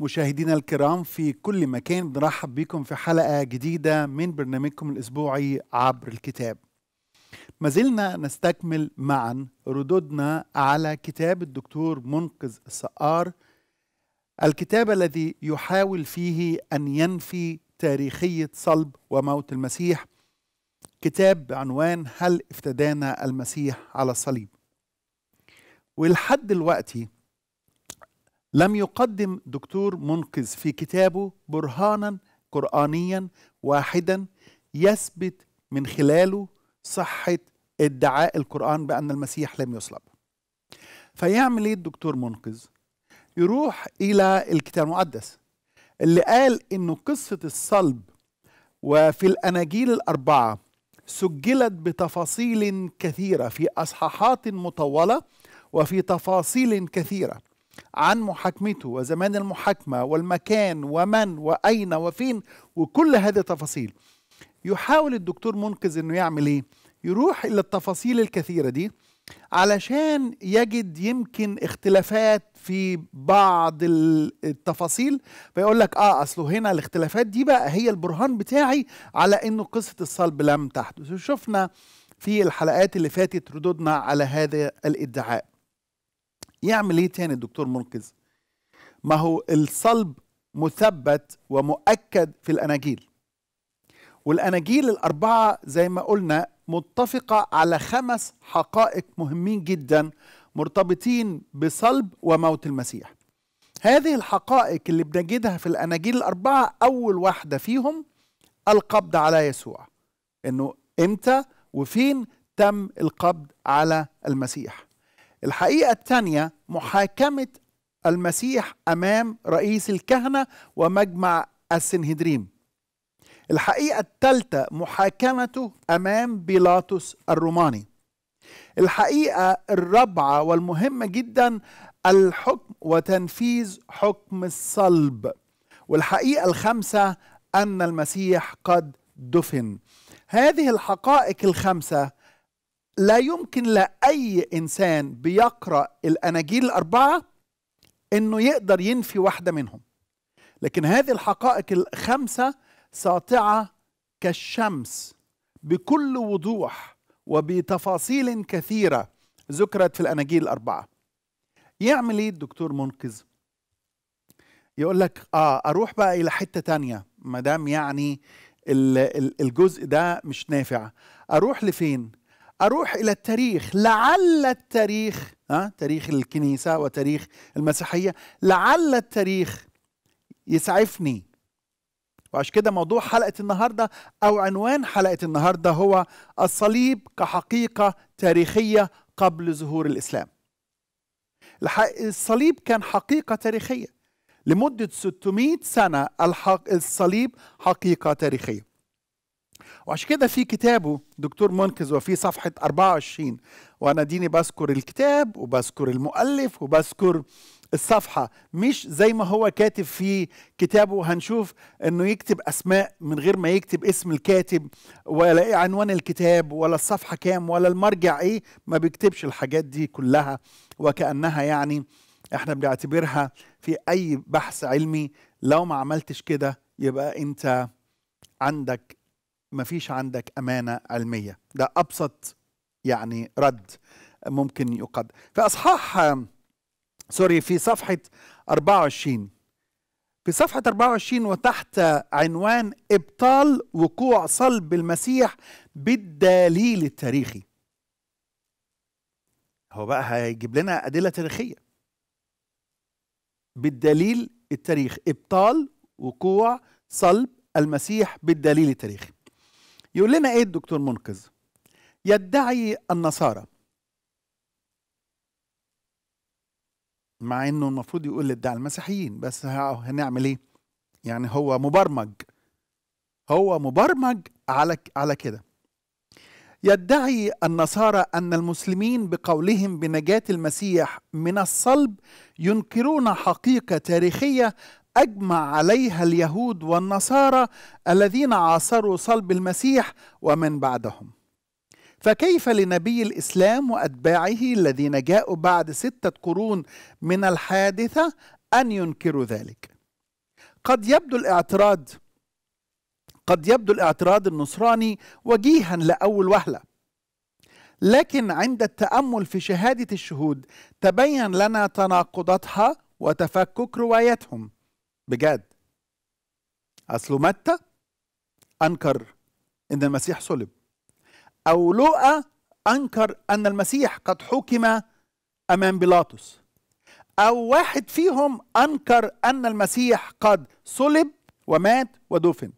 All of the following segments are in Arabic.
مشاهدينا الكرام في كل مكان بنرحب بكم في حلقة جديدة من برنامجكم الأسبوعي عبر الكتاب ما زلنا نستكمل معا ردودنا على كتاب الدكتور منقذ السقار الكتاب الذي يحاول فيه أن ينفي تاريخية صلب وموت المسيح كتاب بعنوان هل افتدانا المسيح على الصليب ولحد دلوقتي لم يقدم دكتور منقذ في كتابه برهانا قرآنيا واحدا يثبت من خلاله صحة ادعاء القرآن بأن المسيح لم يصلب فيعمل ايه الدكتور منقذ يروح إلى الكتاب المقدس اللي قال إنه قصة الصلب وفي الأناجيل الأربعة سجلت بتفاصيل كثيرة في أصحاحات مطولة وفي تفاصيل كثيرة عن محاكمته وزمان المحاكمة والمكان ومن وأين وفين وكل هذه التفاصيل يحاول الدكتور منقذ أنه يعمل إيه؟ يروح إلى التفاصيل الكثيرة دي علشان يجد يمكن اختلافات في بعض التفاصيل فيقول لك اه اصله هنا الاختلافات دي بقى هي البرهان بتاعي على انه قصه الصلب لم تحدث وشفنا في الحلقات اللي فاتت ردودنا على هذا الادعاء يعمل ايه تاني الدكتور منقذ ما هو الصلب مثبت ومؤكد في الاناجيل والاناجيل الاربعه زي ما قلنا متفقه على خمس حقائق مهمين جدا مرتبطين بصلب وموت المسيح هذه الحقائق اللي بنجدها في الاناجيل الاربعه اول واحده فيهم القبض على يسوع انه امتى وفين تم القبض على المسيح الحقيقة الثانية محاكمة المسيح أمام رئيس الكهنة ومجمع السنهدريم الحقيقة الثالثة محاكمته أمام بيلاطس الروماني الحقيقة الرابعة والمهمة جدا الحكم وتنفيذ حكم الصلب والحقيقة الخامسة أن المسيح قد دفن هذه الحقائق الخمسة لا يمكن لأي إنسان بيقرأ الأناجيل الأربعة إنه يقدر ينفي واحدة منهم لكن هذه الحقائق الخمسة ساطعة كالشمس بكل وضوح وبتفاصيل كثيرة ذكرت في الأناجيل الأربعة يعمل إيه الدكتور منقذ؟ يقول لك آه أروح بقى إلى حتة تانية ما دام يعني الجزء ده مش نافع أروح لفين؟ أروح إلى التاريخ لعل التاريخ ها تاريخ الكنيسة وتاريخ المسيحية لعل التاريخ يسعفني وعشان كده موضوع حلقة النهاردة أو عنوان حلقة النهاردة هو الصليب كحقيقة تاريخية قبل ظهور الإسلام الصليب كان حقيقة تاريخية لمدة 600 سنة الصليب حقيقة تاريخية وعشان كده في كتابه دكتور منقذ وفي صفحة 24 وأنا ديني بذكر الكتاب وبذكر المؤلف وبذكر الصفحة مش زي ما هو كاتب في كتابه هنشوف أنه يكتب أسماء من غير ما يكتب اسم الكاتب ولا إيه عنوان الكتاب ولا الصفحة كام ولا المرجع إيه ما بيكتبش الحاجات دي كلها وكأنها يعني احنا بنعتبرها في أي بحث علمي لو ما عملتش كده يبقى أنت عندك مفيش عندك امانه علميه ده ابسط يعني رد ممكن يقدم في اصحاح سوري في صفحه 24 في صفحه 24 وتحت عنوان ابطال وقوع صلب المسيح بالدليل التاريخي هو بقى هيجيب لنا ادله تاريخيه بالدليل التاريخ ابطال وقوع صلب المسيح بالدليل التاريخي يقول لنا ايه الدكتور منقذ يدعي النصارى مع انه المفروض يقول ادعى المسيحيين بس هنعمل ايه يعني هو مبرمج هو مبرمج على على كده يدعي النصارى ان المسلمين بقولهم بنجاه المسيح من الصلب ينكرون حقيقه تاريخيه اجمع عليها اليهود والنصارى الذين عاصروا صلب المسيح ومن بعدهم فكيف لنبي الاسلام واتباعه الذين جاءوا بعد سته قرون من الحادثه ان ينكروا ذلك قد يبدو الاعتراض قد يبدو الاعتراض النصراني وجيها لاول وهله لكن عند التامل في شهاده الشهود تبين لنا تناقضاتها وتفكك روايتهم بجد اصله متى انكر ان المسيح صلب او لوقا انكر ان المسيح قد حكم امام بيلاطس او واحد فيهم انكر ان المسيح قد صلب ومات ودفن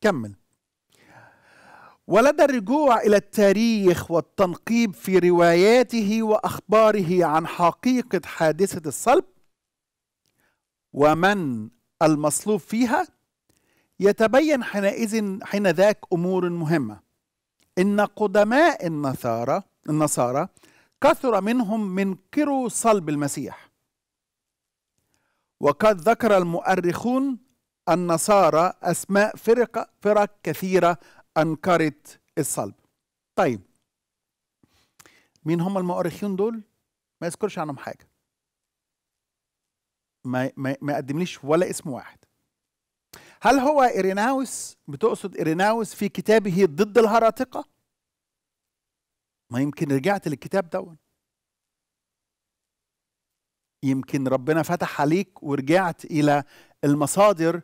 كمل ولدى الرجوع الى التاريخ والتنقيب في رواياته واخباره عن حقيقه حادثه الصلب ومن المصلوب فيها يتبين حينئذ حينذاك امور مهمه ان قدماء النصارى النصارى كثر منهم منكروا صلب المسيح وقد ذكر المؤرخون النصارى اسماء فرق فرق كثيره أنكرت الصلب طيب مين هم المؤرخين دول ما يذكرش عنهم حاجة ما, ما, ما قدمليش ولا اسم واحد هل هو إيريناوس بتقصد إيريناوس في كتابه ضد الهراطقة ما يمكن رجعت للكتاب دون يمكن ربنا فتح عليك ورجعت إلى المصادر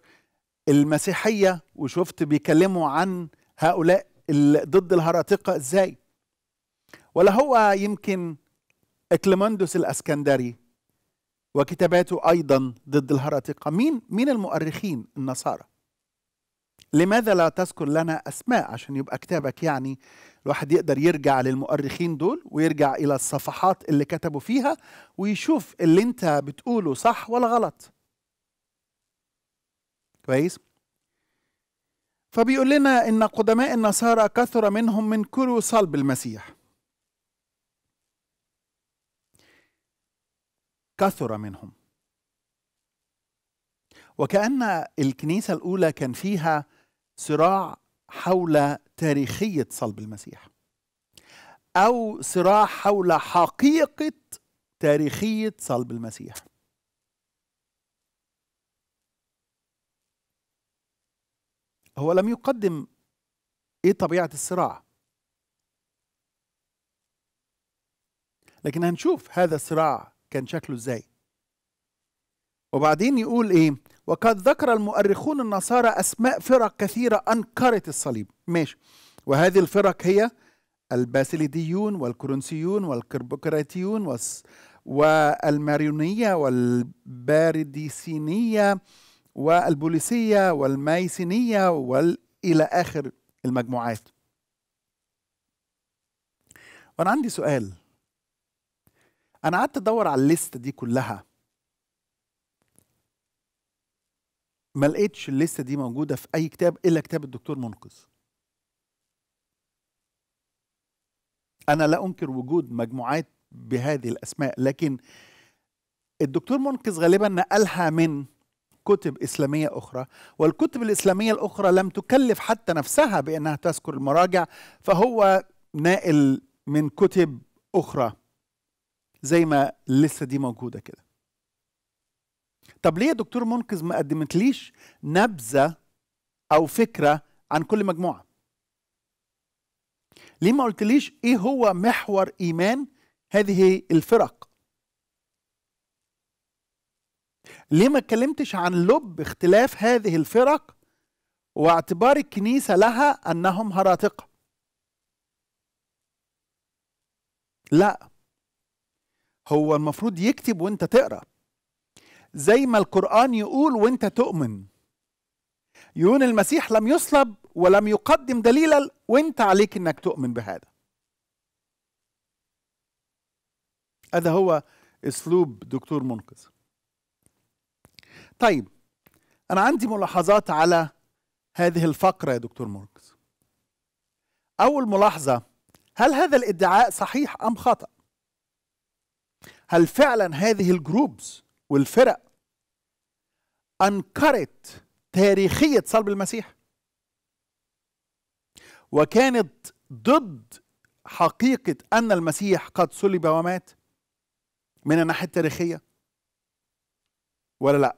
المسيحية وشفت بيكلموا عن هؤلاء ضد الهراطقة ازاي ولا هو يمكن اكليمندس الاسكندري وكتاباته ايضا ضد الهراطقة مين مين المؤرخين النصارى لماذا لا تذكر لنا اسماء عشان يبقى كتابك يعني الواحد يقدر يرجع للمؤرخين دول ويرجع الى الصفحات اللي كتبوا فيها ويشوف اللي انت بتقوله صح ولا غلط كويس فبيقول لنا ان قدماء النصارى كثر منهم من كروا صلب المسيح كثر منهم وكأن الكنيسة الأولى كان فيها صراع حول تاريخية صلب المسيح أو صراع حول حقيقة تاريخية صلب المسيح هو لم يقدم ايه طبيعه الصراع لكن هنشوف هذا الصراع كان شكله ازاي وبعدين يقول ايه وقد ذكر المؤرخون النصارى اسماء فرق كثيره انكرت الصليب ماشي وهذه الفرق هي الباسليديون والكرونسيون والكربوكراتيون والماريونيه والبارديسينيه والبوليسية والمايسينية وإلى آخر المجموعات وأنا عندي سؤال أنا قعدت أدور على الليست دي كلها ما لقيتش الليستة دي موجودة في أي كتاب إلا كتاب الدكتور منقذ أنا لا أنكر وجود مجموعات بهذه الأسماء لكن الدكتور منقذ غالبا نقلها من كتب إسلامية أخرى والكتب الإسلامية الأخرى لم تكلف حتى نفسها بأنها تذكر المراجع فهو ناقل من كتب أخرى زي ما لسه دي موجودة كده طب ليه يا دكتور منقذ ما قدمتليش نبذة أو فكرة عن كل مجموعة ليه ما قلتليش إيه هو محور إيمان هذه الفرق ليه ما اتكلمتش عن لب اختلاف هذه الفرق واعتبار الكنيسة لها أنهم هراتقة لا هو المفروض يكتب وانت تقرأ زي ما القرآن يقول وانت تؤمن يقول المسيح لم يصلب ولم يقدم دليلا وانت عليك انك تؤمن بهذا هذا هو اسلوب دكتور منقذ طيب انا عندي ملاحظات على هذه الفقره يا دكتور موركس اول ملاحظه هل هذا الادعاء صحيح ام خطا هل فعلا هذه الجروبز والفرق انكرت تاريخيه صلب المسيح وكانت ضد حقيقه ان المسيح قد صلب ومات من الناحيه التاريخيه ولا لا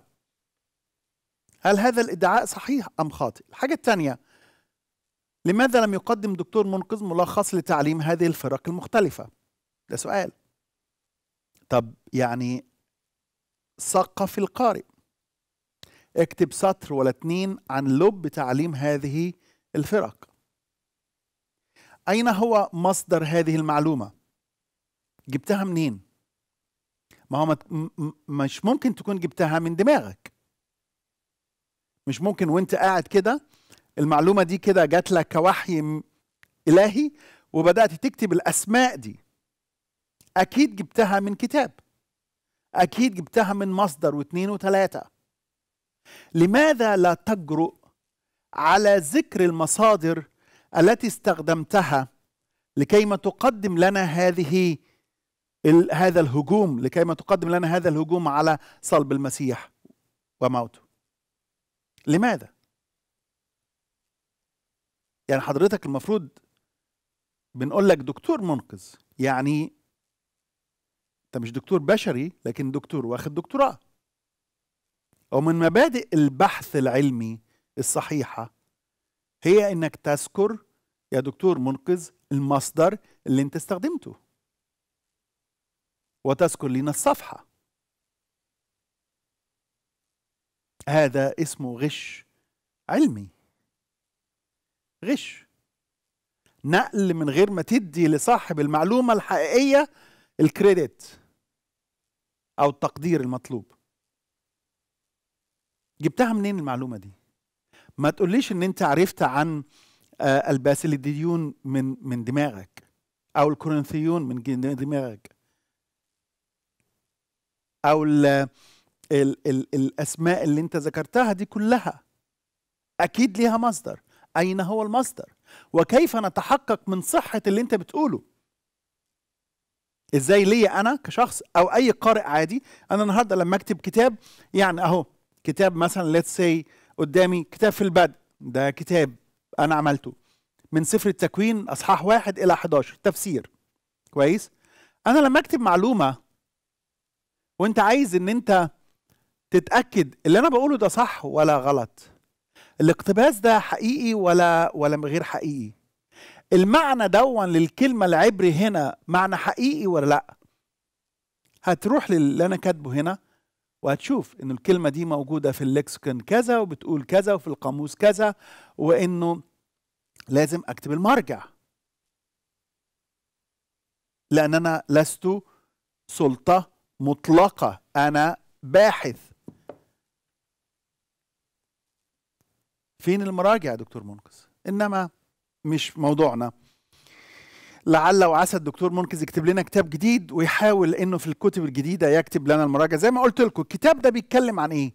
هل هذا الادعاء صحيح ام خاطئ الحاجه الثانيه لماذا لم يقدم دكتور منقذ ملخص لتعليم هذه الفرق المختلفه ده سؤال طب يعني ثقف القارئ اكتب سطر ولا اتنين عن لب تعليم هذه الفرق أين هو مصدر هذه المعلومة؟ جبتها منين؟ ما هو مش ممكن تكون جبتها من دماغك مش ممكن وانت قاعد كده المعلومه دي كده جات لك كوحي الهي وبدات تكتب الاسماء دي اكيد جبتها من كتاب اكيد جبتها من مصدر واثنين وثلاثه لماذا لا تجرؤ على ذكر المصادر التي استخدمتها لكيما تقدم لنا هذه هذا الهجوم لكيما تقدم لنا هذا الهجوم على صلب المسيح وموته لماذا؟ يعني حضرتك المفروض بنقول لك دكتور منقذ يعني انت مش دكتور بشري لكن دكتور واخد دكتوراه ومن مبادئ البحث العلمي الصحيحه هي انك تذكر يا دكتور منقذ المصدر اللي انت استخدمته وتذكر لنا الصفحه هذا اسمه غش علمي غش نقل من غير ما تدي لصاحب المعلومة الحقيقية الكريدت أو التقدير المطلوب جبتها منين المعلومة دي ما تقوليش ان انت عرفت عن آه، الباسلديون من من دماغك او الكورنثيون من دماغك او ال ال الاسماء اللي انت ذكرتها دي كلها اكيد ليها مصدر اين هو المصدر وكيف نتحقق من صحه اللي انت بتقوله ازاي ليا انا كشخص او اي قارئ عادي انا النهارده لما اكتب كتاب يعني اهو كتاب مثلا ليتس سي قدامي كتاب في البدء ده كتاب انا عملته من سفر التكوين اصحاح واحد الى 11 تفسير كويس انا لما اكتب معلومه وانت عايز ان انت تتاكد اللي انا بقوله ده صح ولا غلط الاقتباس ده حقيقي ولا ولا غير حقيقي المعنى دون للكلمه العبري هنا معنى حقيقي ولا لا هتروح للي انا كاتبه هنا وهتشوف ان الكلمه دي موجوده في الليكسكون كذا وبتقول كذا وفي القاموس كذا وانه لازم اكتب المرجع لان انا لست سلطه مطلقه انا باحث فين المراجع يا دكتور منقذ انما مش موضوعنا لعل وعسى الدكتور منقذ يكتب لنا كتاب جديد ويحاول انه في الكتب الجديده يكتب لنا المراجع زي ما قلت لكم الكتاب ده بيتكلم عن ايه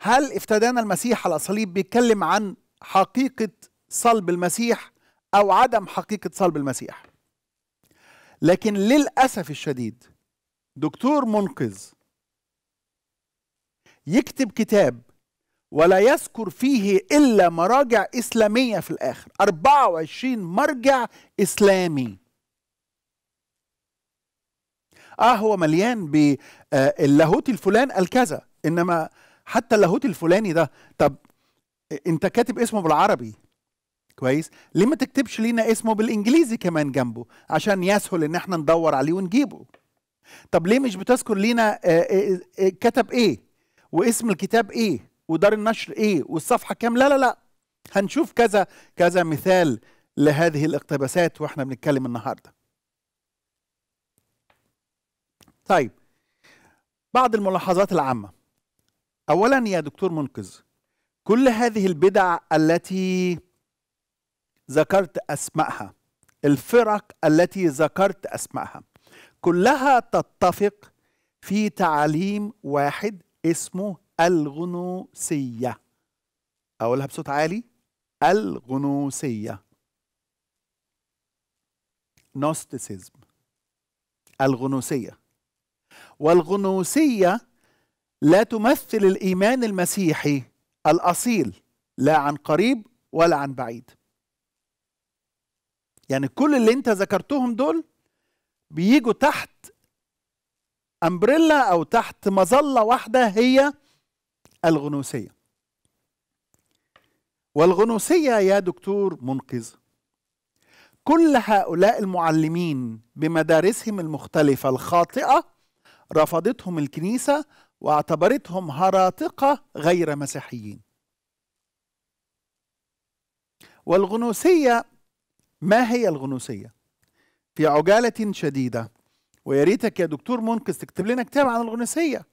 هل افتدانا المسيح على الصليب بيتكلم عن حقيقه صلب المسيح او عدم حقيقه صلب المسيح لكن للاسف الشديد دكتور منقذ يكتب كتاب ولا يذكر فيه إلا مراجع إسلامية في الآخر 24 مرجع إسلامي آه هو مليان باللاهوت آه، الفلان قال كذا إنما حتى اللاهوت الفلاني ده طب أنت كاتب اسمه بالعربي كويس ليه ما تكتبش لينا اسمه بالإنجليزي كمان جنبه عشان يسهل إن احنا ندور عليه ونجيبه طب ليه مش بتذكر لينا آه، آه، كتب إيه واسم الكتاب إيه ودار النشر ايه والصفحه كام لا لا لا هنشوف كذا كذا مثال لهذه الاقتباسات واحنا بنتكلم النهارده طيب بعض الملاحظات العامه اولا يا دكتور منقذ كل هذه البدع التي ذكرت اسمائها الفرق التي ذكرت اسمائها كلها تتفق في تعليم واحد اسمه الغنوسية أقولها بصوت عالي الغنوسية نوستيسيزم الغنوسية والغنوسية لا تمثل الإيمان المسيحي الأصيل لا عن قريب ولا عن بعيد يعني كل اللي انت ذكرتهم دول بيجوا تحت امبريلا او تحت مظله واحده هي الغنوسية والغنوسية يا دكتور منقذ كل هؤلاء المعلمين بمدارسهم المختلفة الخاطئة رفضتهم الكنيسة واعتبرتهم هراطقة غير مسيحيين والغنوسية ما هي الغنوسية؟ في عجالة شديدة ويا ريتك يا دكتور منقذ تكتب لنا كتاب عن الغنوسية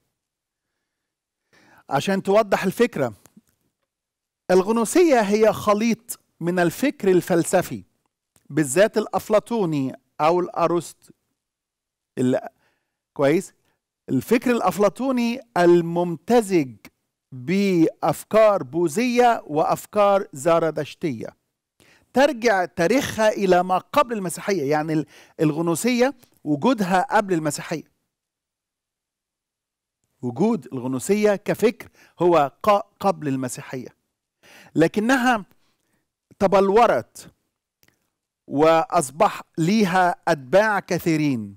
عشان توضح الفكرة الغنوسية هي خليط من الفكر الفلسفي بالذات الأفلاطوني أو الأرسط كويس الفكر الأفلاطوني الممتزج بأفكار بوذية وأفكار زرادشتية ترجع تاريخها إلى ما قبل المسيحية يعني الغنوسية وجودها قبل المسيحية وجود الغنوسية كفكر هو قبل المسيحية لكنها تبلورت وأصبح ليها أتباع كثيرين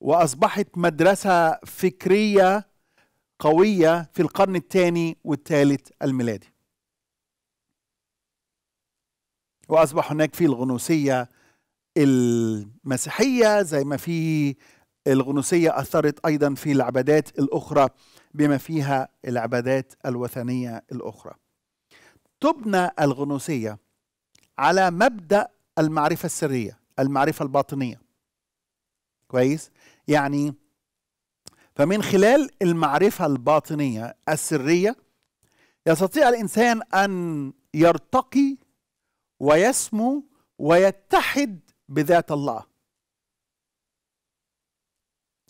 وأصبحت مدرسة فكرية قوية في القرن الثاني والثالث الميلادي وأصبح هناك في الغنوسية المسيحية زي ما في الغنوسية أثرت أيضا في العبادات الأخرى بما فيها العبادات الوثنية الأخرى تبنى الغنوسية على مبدأ المعرفة السرية المعرفة الباطنية كويس يعني فمن خلال المعرفة الباطنية السرية يستطيع الإنسان أن يرتقي ويسمو ويتحد بذات الله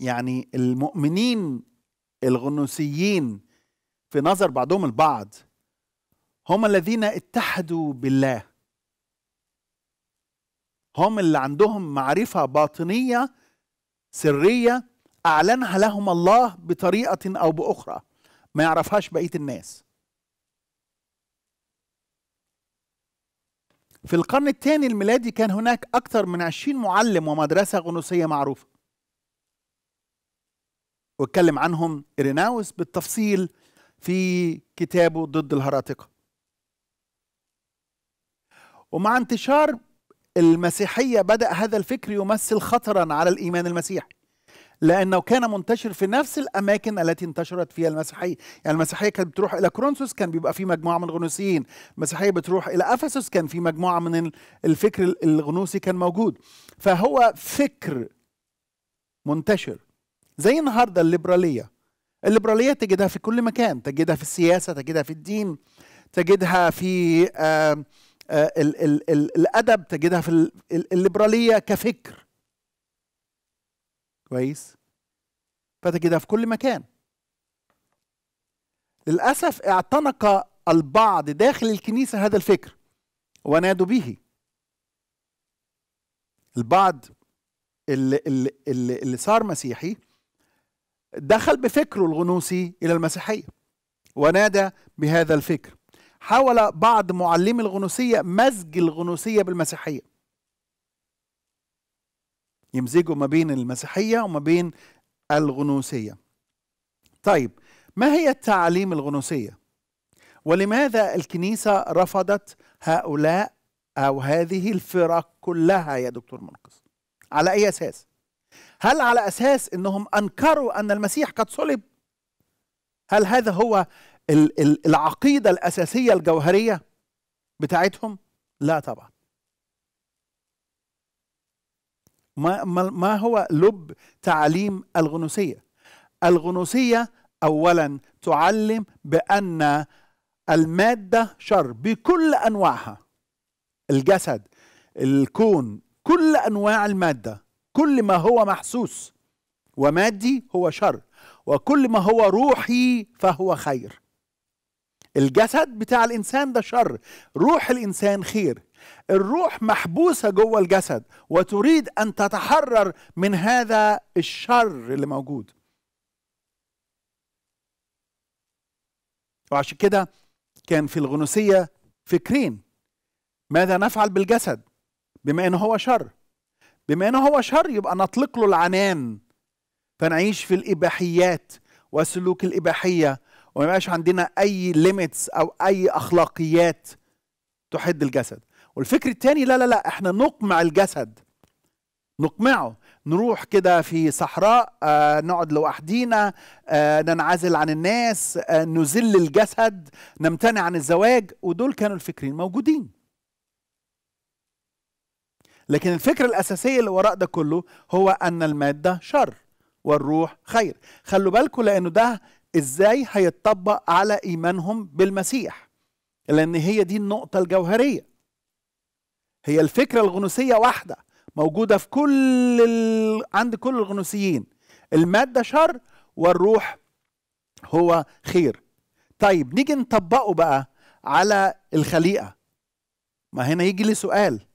يعني المؤمنين الغنوسيين في نظر بعضهم البعض هم الذين اتحدوا بالله هم اللي عندهم معرفة باطنية سرية أعلنها لهم الله بطريقة أو بأخرى ما يعرفهاش بقية الناس في القرن الثاني الميلادي كان هناك أكثر من عشرين معلم ومدرسة غنوصية معروفة واتكلم عنهم إريناوس بالتفصيل في كتابه ضد الهراتقة ومع انتشار المسيحية بدأ هذا الفكر يمثل خطرا على الإيمان المسيحي لأنه كان منتشر في نفس الأماكن التي انتشرت فيها المسيحية يعني المسيحية كانت بتروح إلى كرونسوس كان بيبقى في مجموعة من الغنوسيين المسيحية بتروح إلى أفسس كان في مجموعة من الفكر الغنوسي كان موجود فهو فكر منتشر زي النهارده الليبراليه الليبراليه تجدها في كل مكان تجدها في السياسه تجدها في الدين تجدها في آآ آه، آآ آه، ال ال الـ الادب تجدها في الليبراليه كفكر كويس فتجدها في كل مكان للاسف اعتنق البعض داخل الكنيسه هذا الفكر ونادوا به البعض اللي, اللي, اللي صار مسيحي دخل بفكره الغنوصي إلى المسيحية ونادى بهذا الفكر حاول بعض معلمي الغنوصية مزج الغنوصية بالمسيحية يمزجوا ما بين المسيحية وما بين الغنوصية طيب ما هي التعاليم الغنوصية ولماذا الكنيسة رفضت هؤلاء أو هذه الفرق كلها يا دكتور منقص على أي أساس هل على أساس أنهم أنكروا أن المسيح قد صلب هل هذا هو العقيدة الأساسية الجوهرية بتاعتهم لا طبعا ما, ما هو لب تعليم الغنوسية الغنوسية أولا تعلم بأن المادة شر بكل أنواعها الجسد الكون كل أنواع المادة كل ما هو محسوس ومادي هو شر وكل ما هو روحي فهو خير الجسد بتاع الانسان ده شر روح الانسان خير الروح محبوسه جوه الجسد وتريد ان تتحرر من هذا الشر اللي موجود وعشان كده كان في الغنوسيه فكرين ماذا نفعل بالجسد بما انه هو شر بما انه هو شر يبقى نطلق له العنان فنعيش في الاباحيات وسلوك الاباحيه وما يبقاش عندنا اي ليميتس او اي اخلاقيات تحد الجسد والفكر الثاني لا لا لا احنا نقمع الجسد نقمعه نروح كده في صحراء آه نقعد لوحدينا آه ننعزل عن الناس آه نذل الجسد نمتنع عن الزواج ودول كانوا الفكرين موجودين لكن الفكرة الأساسية اللي وراء ده كله هو أن المادة شر والروح خير خلوا بالكم لأنه ده إزاي هيتطبق على إيمانهم بالمسيح لأن هي دي النقطة الجوهرية هي الفكرة الغنوسية واحدة موجودة في كل ال... عند كل الغنوسيين المادة شر والروح هو خير طيب نيجي نطبقه بقى على الخليقة ما هنا يجي لي سؤال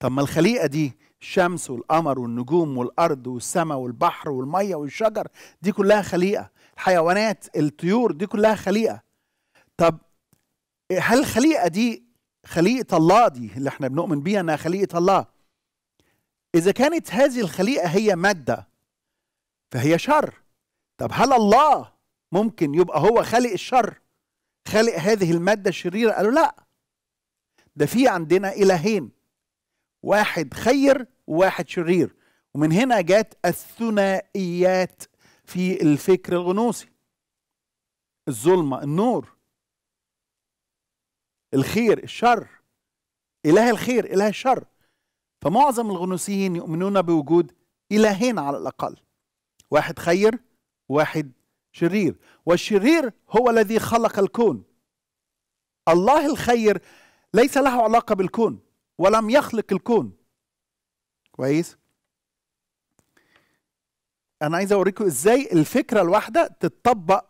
طب ما الخليقه دي الشمس والقمر والنجوم والارض والسماء والبحر والميه والشجر دي كلها خليقه الحيوانات الطيور دي كلها خليقه طب هل الخليقه دي خليقه الله دي اللي احنا بنؤمن بيها انها خليقه الله اذا كانت هذه الخليقه هي ماده فهي شر طب هل الله ممكن يبقى هو خالق الشر خالق هذه الماده الشريره قالوا لا ده في عندنا الهين واحد خير وواحد شرير ومن هنا جت الثنائيات في الفكر الغنوصي الظلمة النور الخير الشر إله الخير إله الشر فمعظم الغنوصيين يؤمنون بوجود إلهين على الأقل واحد خير واحد شرير والشرير هو الذي خلق الكون الله الخير ليس له علاقة بالكون ولم يخلق الكون كويس انا عايز اوريكم ازاي الفكره الواحده تتطبق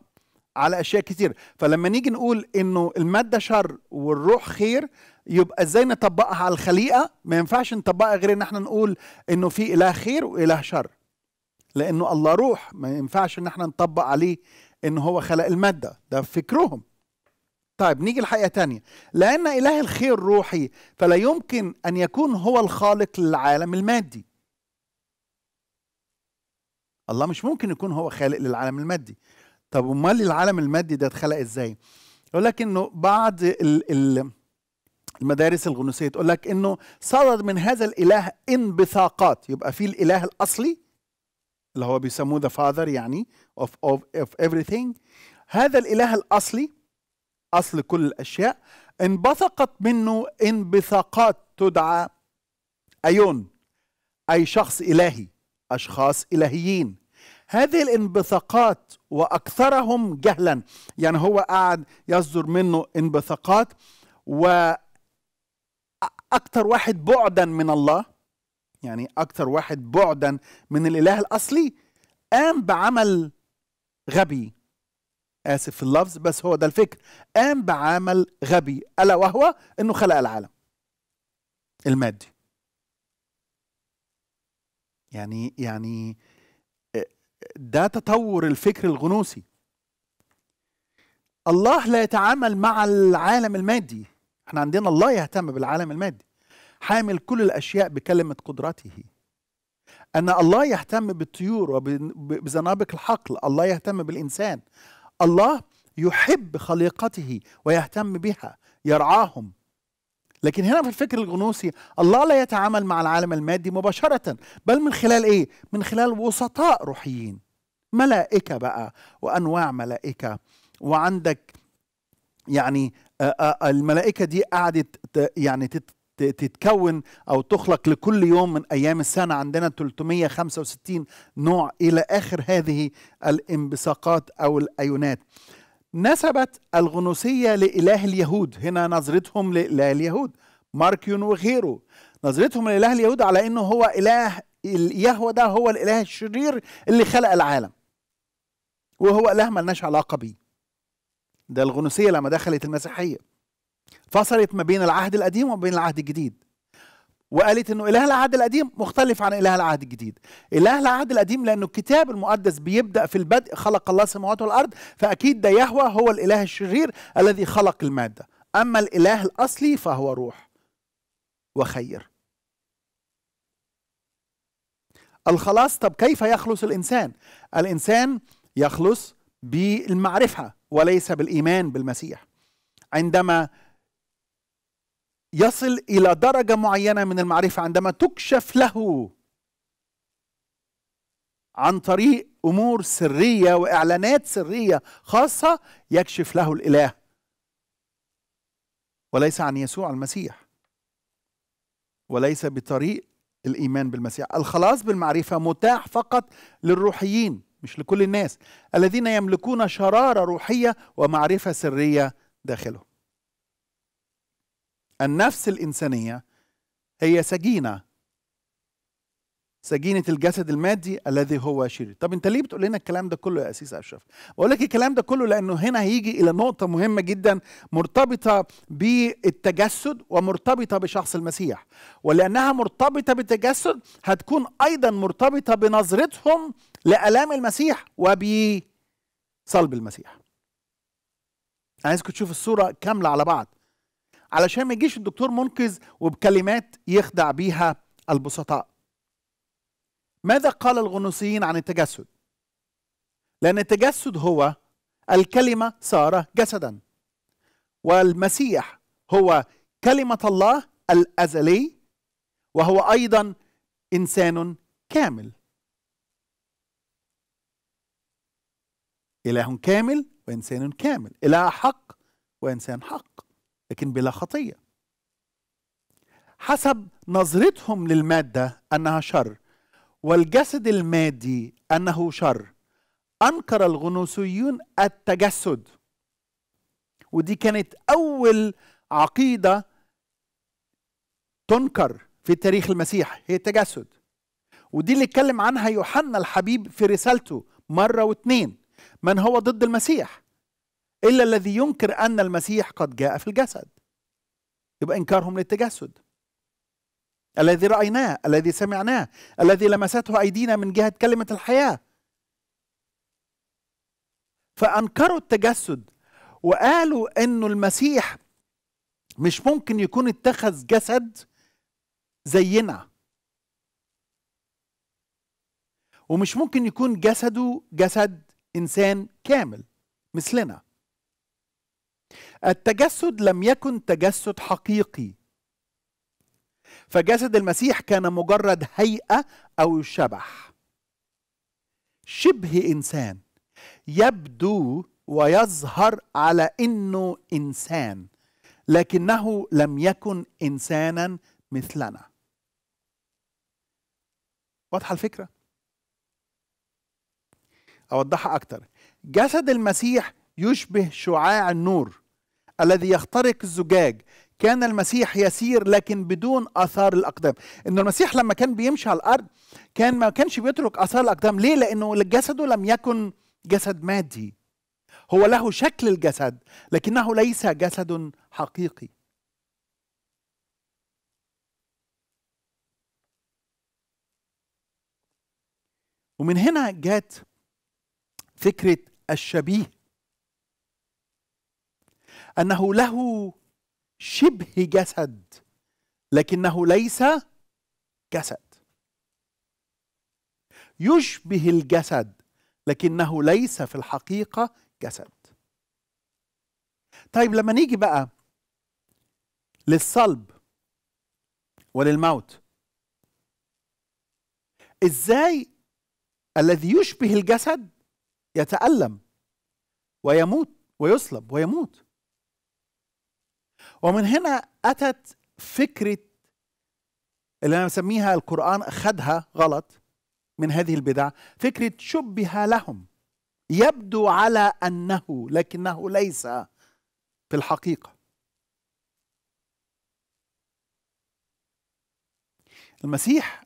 على اشياء كتير فلما نيجي نقول انه الماده شر والروح خير يبقى ازاي نطبقها على الخليقه ما ينفعش نطبقها غير ان احنا نقول انه في اله خير واله شر لانه الله روح ما ينفعش ان احنا نطبق عليه ان هو خلق الماده ده فكرهم طيب نيجي لحقيقة تانية لأن إله الخير روحي فلا يمكن أن يكون هو الخالق للعالم المادي الله مش ممكن يكون هو خالق للعالم المادي طب امال العالم المادي ده اتخلق ازاي يقول لك انه بعض المدارس الغنوصيه تقول لك انه صدر من هذا الاله انبثاقات يبقى في الاله الاصلي اللي هو بيسموه ذا فاذر يعني of, of, of everything هذا الاله الاصلي أصل كل الأشياء انبثقت منه انبثاقات تدعى أيون أي شخص إلهي أشخاص إلهيين هذه الانبثاقات وأكثرهم جهلا يعني هو قاعد يصدر منه انبثاقات وأكثر واحد بعدا من الله يعني أكثر واحد بعدا من الإله الأصلي قام بعمل غبي اسف في اللفظ بس هو ده الفكر قام بعمل غبي الا وهو انه خلق العالم المادي يعني يعني آه، ده تطور الفكر الغنوصي الله لا يتعامل مع العالم المادي احنا عندنا الله يهتم بالعالم المادي حامل كل الاشياء بكلمه قدرته ان الله يهتم بالطيور وبزنابق الحقل الله يهتم بالانسان الله يحب خليقته ويهتم بها يرعاهم لكن هنا في الفكر الغنوصي الله لا يتعامل مع العالم المادي مباشرة بل من خلال ايه؟ من خلال وسطاء روحيين ملائكة بقى وأنواع ملائكة وعندك يعني الملائكة دي قعدت يعني تتكون او تخلق لكل يوم من ايام السنه عندنا 365 نوع الى اخر هذه الانبثاقات او الايونات نسبت الغنوسيه لاله اليهود هنا نظرتهم لاله اليهود ماركيون وغيره نظرتهم لاله اليهود على انه هو اله يهوى ده هو الاله الشرير اللي خلق العالم وهو اله ملناش علاقه بيه ده الغنوسيه لما دخلت المسيحيه فصلت ما بين العهد القديم وما بين العهد الجديد وقالت انه اله العهد القديم مختلف عن اله العهد الجديد اله العهد القديم لانه الكتاب المقدس بيبدا في البدء خلق الله السماوات والارض فاكيد ده يهوى هو الاله الشرير الذي خلق الماده اما الاله الاصلي فهو روح وخير الخلاص طب كيف يخلص الانسان الانسان يخلص بالمعرفه وليس بالايمان بالمسيح عندما يصل الى درجه معينه من المعرفه عندما تكشف له عن طريق امور سريه واعلانات سريه خاصه يكشف له الاله وليس عن يسوع المسيح وليس بطريق الايمان بالمسيح الخلاص بالمعرفه متاح فقط للروحيين مش لكل الناس الذين يملكون شراره روحيه ومعرفه سريه داخلهم النفس الانسانيه هي سجينه سجينه الجسد المادي الذي هو شرير طب انت ليه بتقول لنا الكلام ده كله يا اسيس اشرف بقول لك الكلام ده كله لانه هنا هيجي الى نقطه مهمه جدا مرتبطه بالتجسد ومرتبطه بشخص المسيح ولانها مرتبطه بالتجسد هتكون ايضا مرتبطه بنظرتهم لالام المسيح وبصلب المسيح عايزكم تشوفوا الصوره كامله على بعض علشان ما يجيش الدكتور منقذ وبكلمات يخدع بيها البسطاء ماذا قال الغنوصيين عن التجسد لان التجسد هو الكلمه صار جسدا والمسيح هو كلمه الله الازلي وهو ايضا انسان كامل اله كامل وانسان كامل اله حق وانسان حق لكن بلا خطيه حسب نظرتهم للماده انها شر والجسد المادي انه شر انكر الغنوصيون التجسد ودي كانت اول عقيده تنكر في تاريخ المسيح هي التجسد ودي اللي اتكلم عنها يوحنا الحبيب في رسالته مره واثنين من هو ضد المسيح إلا الذي ينكر أن المسيح قد جاء في الجسد يبقى إنكارهم للتجسد الذي رأيناه الذي سمعناه الذي لمسته أيدينا من جهة كلمة الحياة فأنكروا التجسد وقالوا أنه المسيح مش ممكن يكون اتخذ جسد زينا ومش ممكن يكون جسده جسد إنسان كامل مثلنا التجسد لم يكن تجسد حقيقي فجسد المسيح كان مجرد هيئه او شبح شبه انسان يبدو ويظهر على انه انسان لكنه لم يكن انسانا مثلنا واضحه الفكره اوضحها اكتر جسد المسيح يشبه شعاع النور الذي يخترق الزجاج كان المسيح يسير لكن بدون اثار الاقدام ان المسيح لما كان بيمشي على الارض كان ما كانش بيترك اثار الاقدام ليه لانه جسده لم يكن جسد مادي هو له شكل الجسد لكنه ليس جسد حقيقي ومن هنا جات فكره الشبيه انه له شبه جسد لكنه ليس جسد يشبه الجسد لكنه ليس في الحقيقه جسد طيب لما نيجي بقى للصلب وللموت ازاي الذي يشبه الجسد يتألم ويموت ويصلب ويموت ومن هنا أتت فكرة اللي أنا بسميها القرآن اخذها غلط من هذه البدع فكرة شبه لهم يبدو على أنه لكنه ليس في الحقيقة المسيح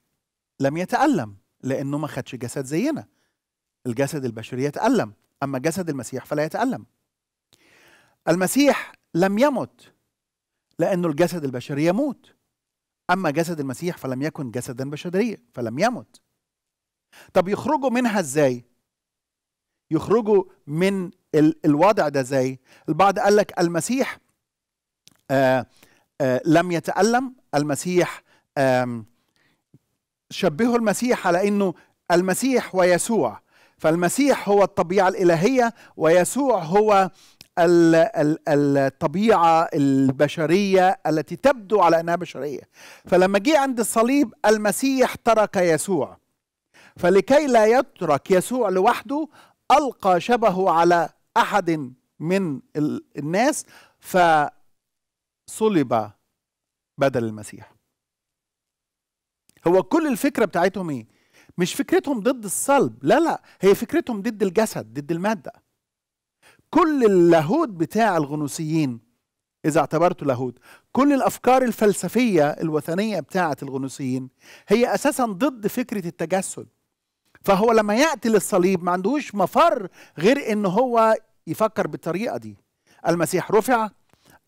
لم يتألم لأنه ما خدش جسد زينا الجسد البشري يتألم أما جسد المسيح فلا يتألم المسيح لم يمت لأنه الجسد البشري يموت أما جسد المسيح فلم يكن جسدا بشريا فلم يمت طب يخرجوا منها ازاي يخرجوا من ال الوضع ده ازاي البعض قال لك المسيح آآ آه، آآ آه، لم يتألم المسيح شبهوا المسيح على انه المسيح ويسوع فالمسيح هو الطبيعة الإلهية ويسوع هو الطبيعة البشرية التي تبدو على أنها بشرية فلما جه عند الصليب المسيح ترك يسوع فلكي لا يترك يسوع لوحده ألقى شبهه على أحد من الناس فصلب بدل المسيح هو كل الفكرة بتاعتهم ايه؟ مش فكرتهم ضد الصلب لا لا هي فكرتهم ضد الجسد ضد المادة كل اللاهوت بتاع الغنوسيين إذا اعتبرته لاهوت كل الأفكار الفلسفية الوثنية بتاعة الغنوسيين هي أساسا ضد فكرة التجسد فهو لما يأتي للصليب ما عندهوش مفر غير إن هو يفكر بالطريقة دي المسيح رفع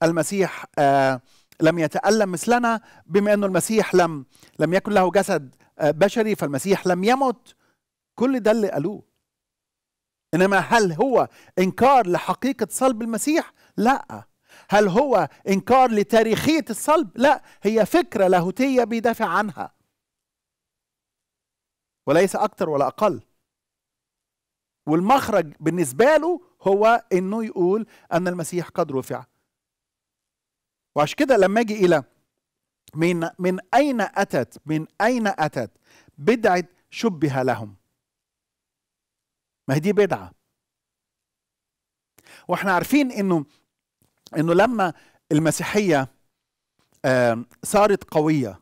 المسيح آه لم يتألم مثلنا بما أنه المسيح لم لم يكن له جسد آه، بشري فالمسيح لم يمت كل ده اللي قالوه انما هل هو انكار لحقيقه صلب المسيح لا هل هو انكار لتاريخيه الصلب لا هي فكره لاهوتيه بيدافع عنها وليس اكثر ولا اقل والمخرج بالنسبه له هو انه يقول ان المسيح قد رفع وعشان كده لما اجي الى من من اين اتت من اين اتت بدعه شبه لهم ما هي دي بدعة واحنا عارفين انه انه لما المسيحية صارت قوية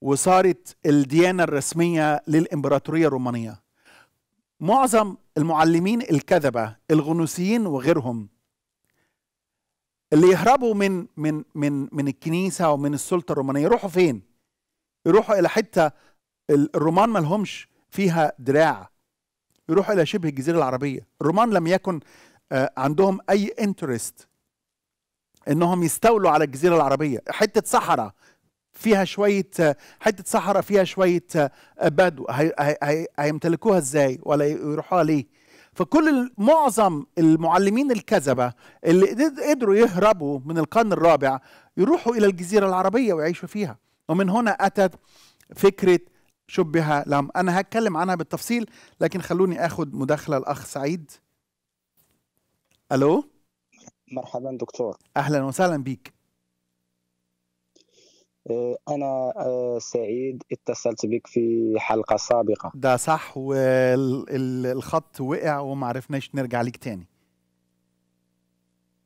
وصارت الديانة الرسمية للإمبراطورية الرومانية معظم المعلمين الكذبة الغنوسيين وغيرهم اللي يهربوا من من من من الكنيسة ومن السلطة الرومانية يروحوا فين؟ يروحوا إلى حتة الرومان ما لهمش فيها دراع يروحوا الى شبه الجزيره العربيه الرومان لم يكن آه، عندهم اي انترست انهم يستولوا على الجزيره العربيه حته صحراء فيها شويه آه، حته صحراء فيها شويه آه، بدو هيمتلكوها ازاي ولا يروحوها ليه فكل معظم المعلمين الكذبه اللي قدروا يهربوا من القرن الرابع يروحوا الى الجزيره العربيه ويعيشوا فيها ومن هنا اتت فكره شبه لهم أنا هتكلم عنها بالتفصيل لكن خلوني أخد مداخلة الأخ سعيد ألو مرحبا دكتور أهلا وسهلا بيك آه، أنا آه، سعيد اتصلت بك في حلقة سابقة ده صح والخط وقع وما عرفناش نرجع لك تاني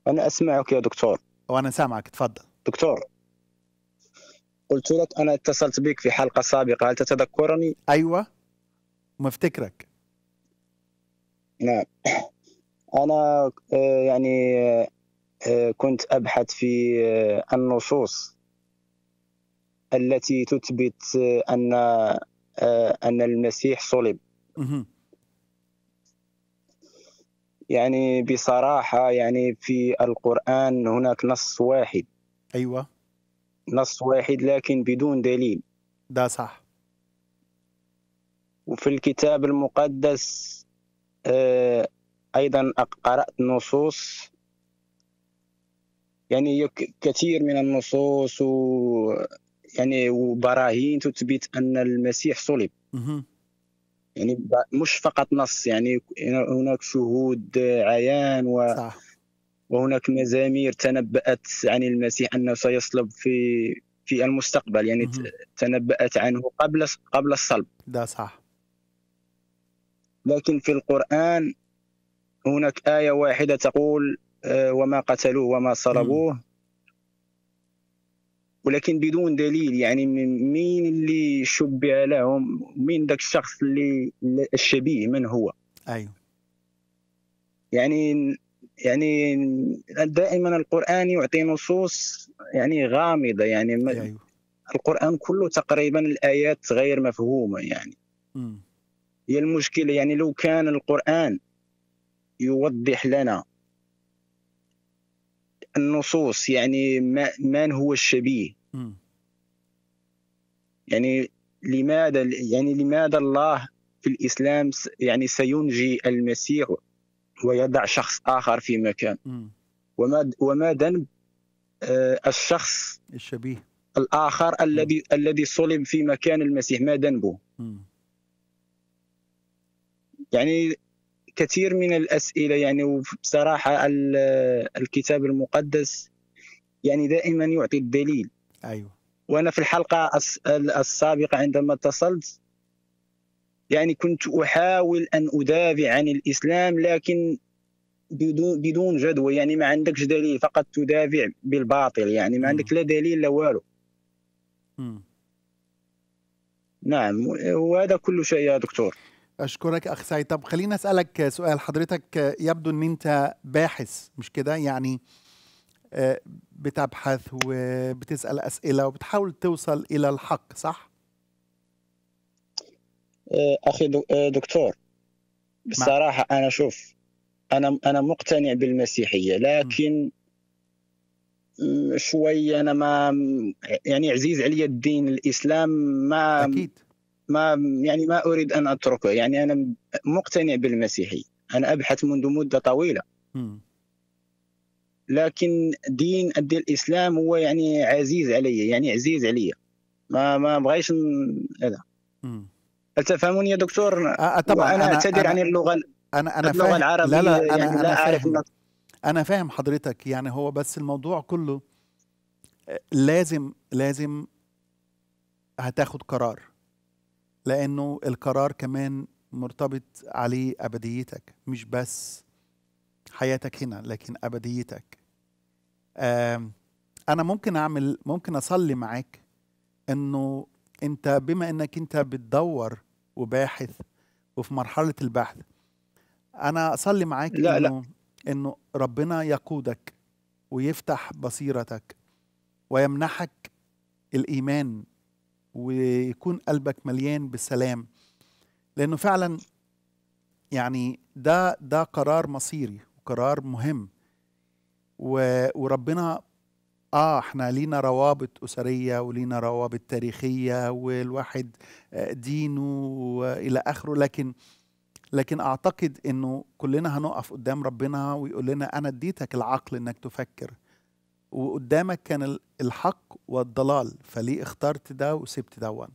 أنا أسمعك يا دكتور وأنا سامعك تفضل دكتور قلت لك انا اتصلت بك في حلقه سابقه هل تتذكرني ايوه مفتكرك نعم انا آه، يعني آه، آه، كنت ابحث في النصوص التي تثبت ان ان المسيح صلب يعني بصراحه يعني في القران هناك نص واحد ايوه نص واحد لكن بدون دليل ده صح وفي الكتاب المقدس آه، أيضا قرأت نصوص يعني كثير من النصوص و يعني وبراهين تثبت أن المسيح صلب يعني مش فقط نص يعني هناك شهود عيان و صح. وهناك مزامير تنبأت عن المسيح أنه سيصلب في في المستقبل يعني تنبأت عنه قبل قبل الصلب ده صح لكن في القرآن هناك آية واحدة تقول آه، وما قتلوه وما صلبوه ولكن بدون دليل يعني مين اللي شبع لهم مين ذاك الشخص اللي الشبيه من هو ايوه يعني يعني دائما القرآن يعطي نصوص يعني غامضة يعني أيوه. القرآن كله تقريبا الآيات غير مفهومة يعني م. هي المشكلة يعني لو كان القرآن يوضح لنا النصوص يعني ما من هو الشبيه م. يعني لماذا يعني لماذا الله في الإسلام يعني سينجي المسيح ويضع شخص آخر في مكان وما وما ذنب آه، الشخص الشبيه الآخر الذي الذي صلب في مكان المسيح ما ذنبه يعني كثير من الأسئلة يعني وبصراحة الكتاب المقدس يعني دائما يعطي الدليل أيوة وأنا في الحلقة السابقة عندما اتصلت يعني كنت احاول ان ادافع عن الاسلام لكن بدون بدون جدوى يعني ما عندكش دليل فقط تدافع بالباطل يعني ما عندك لا دليل لا والو نعم وهذا كل شيء يا دكتور اشكرك اخ سعيد طب خليني اسالك سؤال حضرتك يبدو ان انت باحث مش كده يعني آه، بتبحث وبتسال اسئله وبتحاول توصل الى الحق صح اخي آه، دكتور نعم. بصراحه انا شوف انا انا مقتنع بالمسيحيه لكن شوي انا ما يعني عزيز علي الدين الاسلام ما اكيد ما يعني ما اريد ان اتركه يعني انا مقتنع بالمسيحيه انا ابحث منذ مده طويله م. لكن دين الدين الاسلام هو يعني عزيز علي يعني عزيز علي ما ما بغيش هذا هل تفهموني يا دكتور؟ آه, آه، طبعا انا اعتذر عن اللغه انا انا اللغه فاهم. العربيه لا لا أنا يعني أنا لا اعرف فاهم. انا فاهم حضرتك يعني هو بس الموضوع كله آه، لازم لازم هتاخد قرار لانه القرار كمان مرتبط عليه ابديتك مش بس حياتك هنا لكن ابديتك انا ممكن اعمل ممكن اصلي معاك انه انت بما انك انت بتدور وباحث وفي مرحله البحث انا اصلي معاك لا انه لا. انه ربنا يقودك ويفتح بصيرتك ويمنحك الايمان ويكون قلبك مليان بالسلام لانه فعلا يعني ده ده قرار مصيري وقرار مهم وربنا اه احنا لينا روابط اسريه ولينا روابط تاريخيه والواحد آه، دينه والى اخره لكن لكن اعتقد انه كلنا هنقف قدام ربنا ويقول لنا انا اديتك العقل انك تفكر وقدامك كان الحق والضلال فليه اخترت ده وسبت دون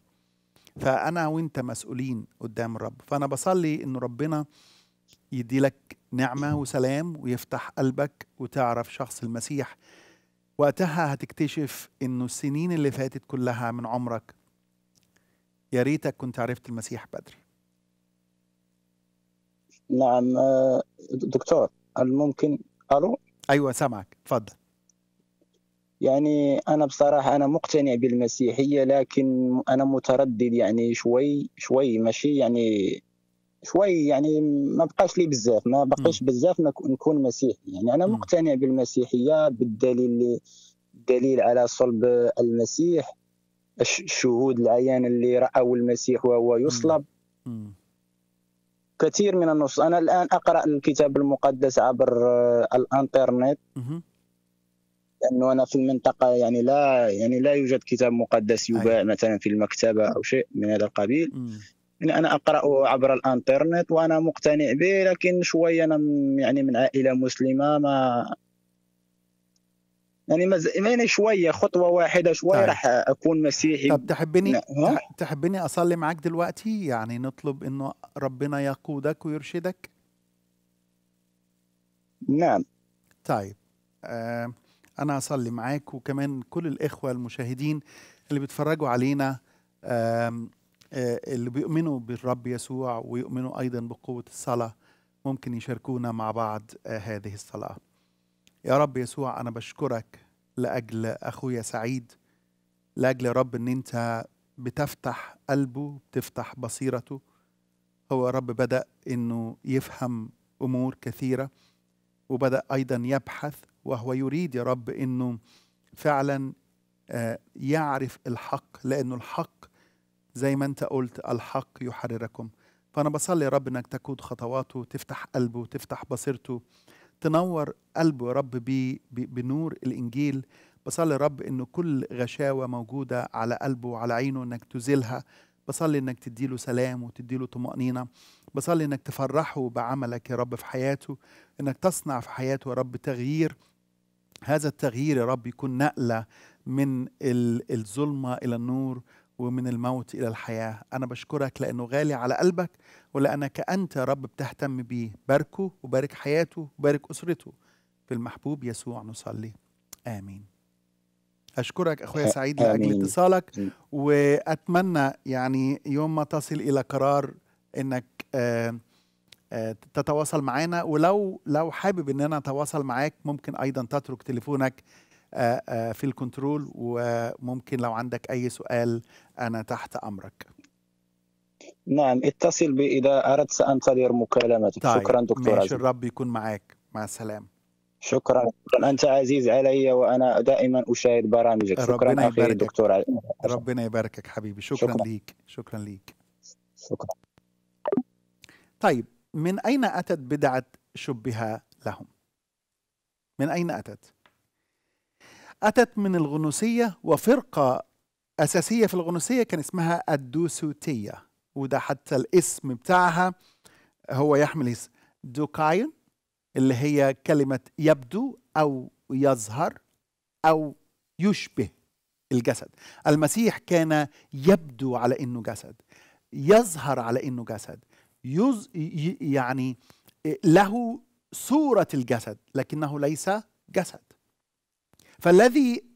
فانا وانت مسؤولين قدام الرب فانا بصلي انه ربنا يدي لك نعمه وسلام ويفتح قلبك وتعرف شخص المسيح وقتها هتكتشف انه السنين اللي فاتت كلها من عمرك يا ريتك كنت عرفت المسيح بدري نعم آه، دكتور هل ممكن الو ايوه سامعك تفضل يعني انا بصراحه انا مقتنع بالمسيحيه لكن انا متردد يعني شوي شوي ماشي يعني شوي يعني ما بقاش لي بزاف ما بقيش بزاف نكون مسيحي يعني انا مقتنع بالمسيحيه بالدليل دليل على صلب المسيح الشهود العيان اللي راوا المسيح وهو يصلب كثير من النصوص انا الان اقرا الكتاب المقدس عبر آه، الانترنت لانه انا في المنطقه يعني لا يعني لا يوجد كتاب مقدس أيوة. يباع مثلا في المكتبه او شيء من هذا القبيل يعني انا اقرا عبر الانترنت وانا مقتنع به لكن شويه انا يعني من عائله مسلمه ما يعني مز... يعني شويه خطوه واحده شويه طيب. راح اكون مسيحي طب تحبني تحبني اصلي معاك دلوقتي يعني نطلب انه ربنا يقودك ويرشدك نعم طيب آه انا اصلي معاك وكمان كل الاخوه المشاهدين اللي بيتفرجوا علينا آه، اللي بيؤمنوا بالرب يسوع ويؤمنوا ايضا بقوه الصلاه ممكن يشاركونا مع بعض آه، هذه الصلاه يا رب يسوع انا بشكرك لاجل اخويا سعيد لاجل رب ان انت بتفتح قلبه بتفتح بصيرته هو رب بدا انه يفهم امور كثيره وبدا ايضا يبحث وهو يريد يا رب انه فعلا آه، يعرف الحق لانه الحق زي ما انت قلت الحق يحرركم فانا بصلي يا رب انك تقود خطواته تفتح قلبه تفتح بصيرته تنور قلبه يا رب بي بي بنور الانجيل بصلي يا رب ان كل غشاوه موجوده على قلبه وعلى عينه انك تزيلها بصلي انك تديله سلام وتديله طمأنينة بصلي انك تفرحه بعملك يا رب في حياته انك تصنع في حياته يا رب تغيير هذا التغيير يا رب يكون نقلة من الظلمة إلى النور ومن الموت إلى الحياة أنا بشكرك لأنه غالي على قلبك ولأنك أنت رب بتهتم بيه باركه وبارك حياته وبارك أسرته في المحبوب يسوع نصلي آمين أشكرك أخويا سعيد آمين. لأجل اتصالك وأتمنى يعني يوم ما تصل إلى قرار أنك تتواصل معنا ولو لو حابب ان انا اتواصل معاك ممكن ايضا تترك تليفونك في الكنترول وممكن لو عندك اي سؤال أنا تحت أمرك نعم اتصل بي إذا أردت سأنتظر مكالمتك طيب. شكرا دكتور ماشي الرب يكون معاك مع السلامة شكرا أنت عزيز علي وأنا دائما أشاهد برامجك شكرا ربنا أخي دكتور علي. ربنا يباركك حبيبي شكرا, شكرا ليك شكرا ليك شكرا طيب من أين أتت بدعة شبه لهم من أين أتت؟ أتت من الغنوسية وفرقة أساسية في الغنوصية كان اسمها الدوسوتية وده حتى الاسم بتاعها هو يحمل اسم دوكاين اللي هي كلمة يبدو أو يظهر أو يشبه الجسد المسيح كان يبدو على انه جسد يظهر على انه جسد يز يعني له صوره الجسد لكنه ليس جسد فالذي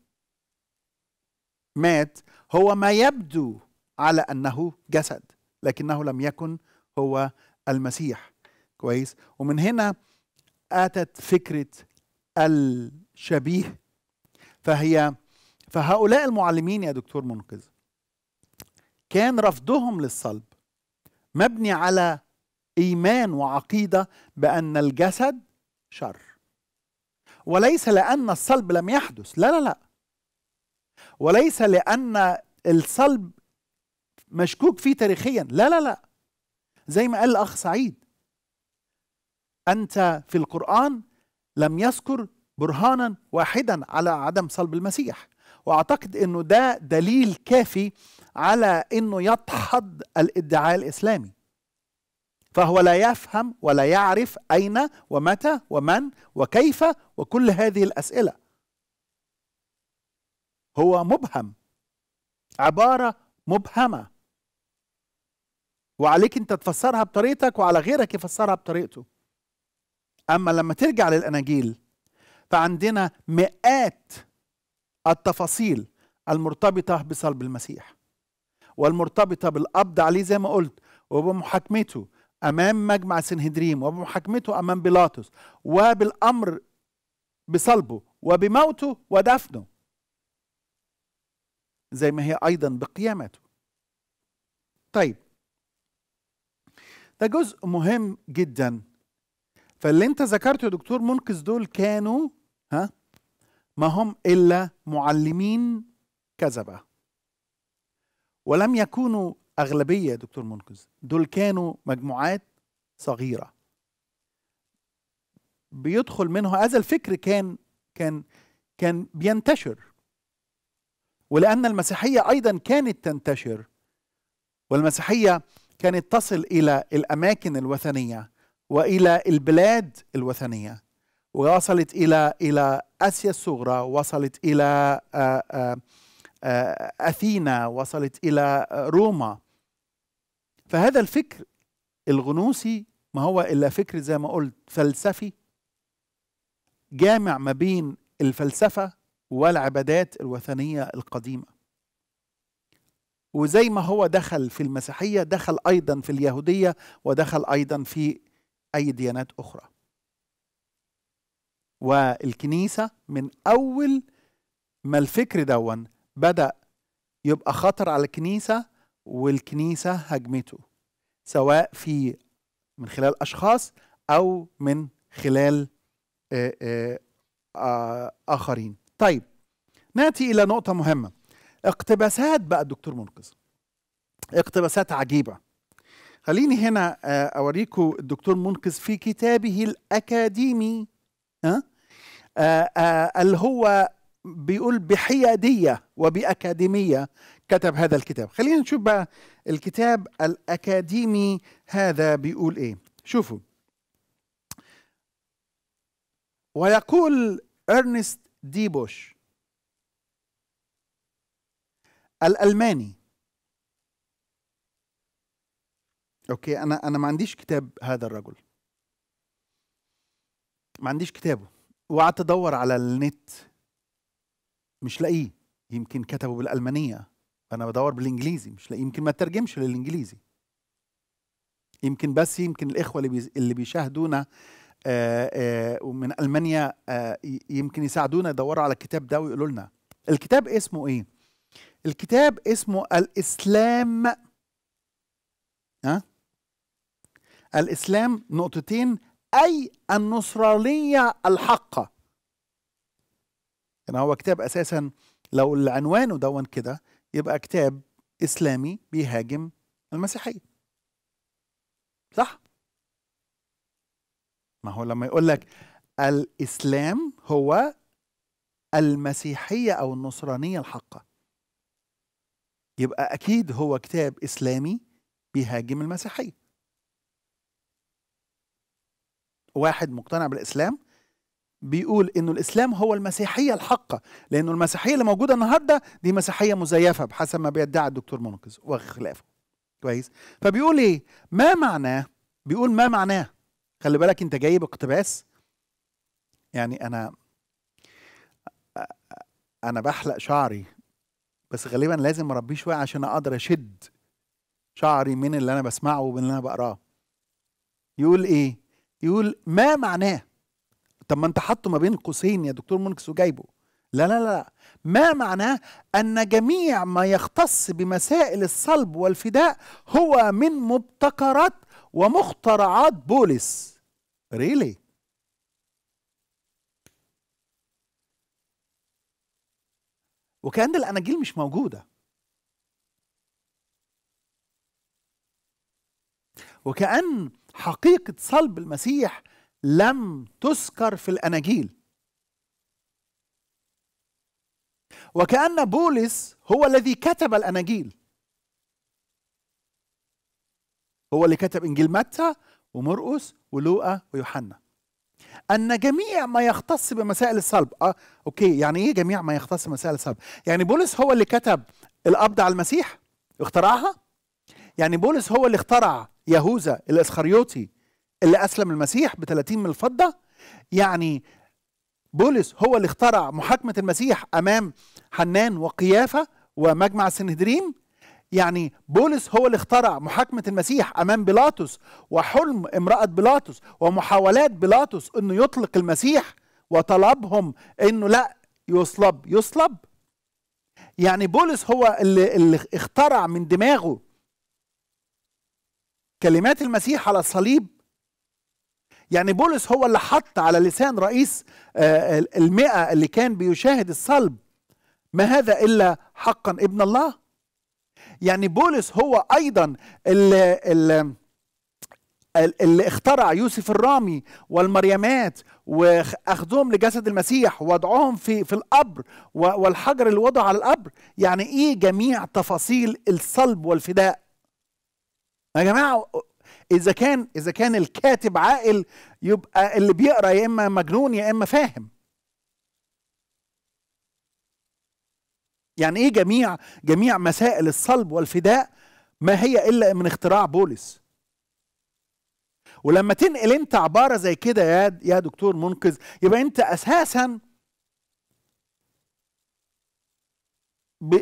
مات هو ما يبدو على انه جسد لكنه لم يكن هو المسيح كويس ومن هنا اتت فكره الشبيه فهي فهؤلاء المعلمين يا دكتور منقذ كان رفضهم للصلب مبني على ايمان وعقيده بان الجسد شر وليس لان الصلب لم يحدث لا لا لا وليس لأن الصلب مشكوك فيه تاريخيا لا لا لا زي ما قال الأخ سعيد أنت في القرآن لم يذكر برهانا واحدا على عدم صلب المسيح واعتقد انه ده دليل كافي على انه يدحض الادعاء الاسلامي فهو لا يفهم ولا يعرف اين ومتى ومن وكيف وكل هذه الاسئله هو مبهم عبارة مبهمة وعليك أنت تفسرها بطريقتك وعلى غيرك يفسرها بطريقته أما لما ترجع للأناجيل فعندنا مئات التفاصيل المرتبطة بصلب المسيح والمرتبطة بالقبض عليه زي ما قلت وبمحاكمته أمام مجمع سنهدريم وبمحاكمته أمام بيلاطس وبالأمر بصلبه وبموته ودفنه زي ما هي أيضا بقيامته طيب ده جزء مهم جدا فاللي انت ذكرته يا دكتور منقذ دول كانوا ها ما هم إلا معلمين كذبة ولم يكونوا أغلبية يا دكتور منقذ دول كانوا مجموعات صغيرة بيدخل منه هذا الفكر كان كان كان بينتشر ولأن المسيحية أيضا كانت تنتشر والمسيحية كانت تصل إلى الأماكن الوثنية وإلى البلاد الوثنية ووصلت إلى إلى آسيا الصغرى وصلت إلى آه، آه، آه، أثينا وصلت إلى روما فهذا الفكر الغنوصي ما هو إلا فكر زي ما قلت فلسفي جامع ما بين الفلسفة والعبادات الوثنية القديمة وزي ما هو دخل في المسيحية دخل أيضا في اليهودية ودخل أيضا في أي ديانات أخرى والكنيسة من أول ما الفكر دون بدأ يبقى خطر على الكنيسة والكنيسة هجمته سواء في من خلال أشخاص أو من خلال آآ آه، آآ آه، آآ آه، آخرين طيب ناتي الى نقطه مهمه اقتباسات بقى الدكتور منقذ اقتباسات عجيبه خليني هنا آه، اوريكم الدكتور منقذ في كتابه الاكاديمي ها آه آه اللي هو بيقول بحياديه وباكاديميه كتب هذا الكتاب خلينا نشوف بقى الكتاب الاكاديمي هذا بيقول ايه شوفوا ويقول ارنست دي بوش الألماني أوكي أنا أنا ما عنديش كتاب هذا الرجل ما عنديش كتابه وقعدت أدور على النت مش لاقيه يمكن كتبه بالألمانية فأنا بدور بالإنجليزي مش لاقيه يمكن ما ترجمش للإنجليزي يمكن بس يمكن الإخوة اللي, اللي بيشاهدونا آه، آه، ومن المانيا آه، يمكن يساعدونا يدوروا على الكتاب ده ويقولوا لنا الكتاب اسمه ايه الكتاب اسمه الاسلام ها الاسلام نقطتين اي النصرانيه الحقه يعني هو كتاب اساسا لو عنوانه دون كده يبقى كتاب اسلامي بيهاجم المسيحيه صح ما هو لما يقول لك الإسلام هو المسيحية أو النصرانية الحقة يبقى أكيد هو كتاب إسلامي بيهاجم المسيحية واحد مقتنع بالإسلام بيقول انه الاسلام هو المسيحيه الحقه لانه المسيحيه اللي موجوده النهارده دي مسيحيه مزيفه بحسب ما بيدعي الدكتور منقذ وخلافه كويس فبيقول ايه ما معناه بيقول ما معناه خلي بالك انت جايب اقتباس يعني انا انا بحلق شعري بس غالبا لازم اربيه شويه عشان اقدر اشد شعري من اللي انا بسمعه ومن اللي انا بقراه يقول ايه يقول ما معناه طب ما انت حاطه ما بين قوسين يا دكتور منكس وجايبه لا لا لا ما معناه ان جميع ما يختص بمسائل الصلب والفداء هو من مبتكرات ومخترعات بولس ريلي really? وكأن الأناجيل مش موجودة وكأن حقيقة صلب المسيح لم تذكر في الأناجيل وكأن بولس هو الذي كتب الأناجيل هو اللي كتب انجيل متى ومرقس ولوقا ويوحنا ان جميع ما يختص بمسائل الصلب اه اوكي يعني ايه جميع ما يختص بمسائل الصلب يعني بولس هو اللي كتب القبض على المسيح اخترعها يعني بولس هو اللي اخترع يهوذا الاسخريوطي اللي اسلم المسيح ب 30 من الفضه يعني بولس هو اللي اخترع محاكمه المسيح امام حنان وقيافه ومجمع السنهدريم يعني بولس هو اللي اخترع محاكمة المسيح أمام بيلاطس وحلم امرأة بيلاطس ومحاولات بيلاطس أنه يطلق المسيح وطلبهم أنه لا يصلب يصلب يعني بولس هو اللي, اللي اخترع من دماغه كلمات المسيح على الصليب يعني بولس هو اللي حط على لسان رئيس آه، المئة اللي كان بيشاهد الصلب ما هذا إلا حقا ابن الله يعني بولس هو أيضا اللي, اللي اللي اخترع يوسف الرامي والمريمات واخذهم لجسد المسيح ووضعهم في في القبر والحجر اللي وضع على القبر يعني ايه جميع تفاصيل الصلب والفداء يا جماعه اذا كان اذا كان الكاتب عاقل يبقى اللي بيقرا يا اما مجنون يا اما فاهم يعني ايه جميع جميع مسائل الصلب والفداء ما هي الا من اختراع بولس ولما تنقل انت عباره زي كده يا يا دكتور منقذ يبقى انت اساسا